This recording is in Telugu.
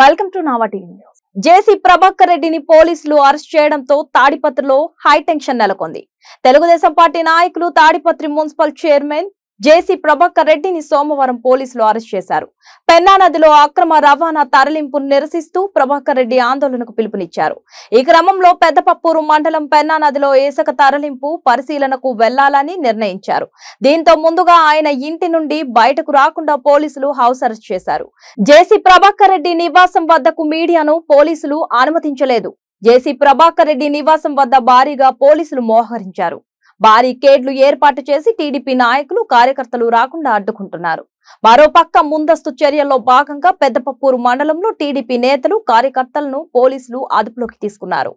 welcome to Nava TV news JC Prabhakar రెడ్డిని పోలీసులు అరెస్ట్ చేయడంతో తాడిపత్రిలో హై టెన్షన్ నెలకొంది తెలుగుదేశం పార్టీ నాయకులు Tadipatri municipal chairman JC Prabhakar రెడ్డిని సోమవారం పోలీసులు అరెస్ట్ చేశారు పెన్నా నదిలో అక్రమ రవాణా తరలింపును నిరసిస్తూ ప్రభాకర్ రెడ్డి ఆందోళనకు పిలుపునిచ్చారు ఈ క్రమంలో పెద్దపప్పూరు మండలం పెన్నా నదిలో ఇసుక తరలింపు పరిశీలనకు వెళ్లాలని నిర్ణయించారు దీంతో ముందుగా ఆయన ఇంటి నుండి బయటకు రాకుండా పోలీసులు హౌస్ అరెస్ట్ చేశారు జేసీ ప్రభాకర్ రెడ్డి నివాసం వద్దకు మీడియాను పోలీసులు అనుమతించలేదు జేసీ ప్రభాకర్ రెడ్డి నివాసం వద్ద భారీగా పోలీసులు మోహరించారు బారికేడ్లు ఏర్పాటు చేసి టీడీపీ నాయకులు కార్యకర్తలు రాకుండా అడ్డుకుంటున్నారు మరోపక్క ముందస్తు చర్యల్లో భాగంగా పెద్దపప్పూరు మండలంలో టీడీపీ నేతలు కార్యకర్తలను పోలీసులు అదుపులోకి తీసుకున్నారు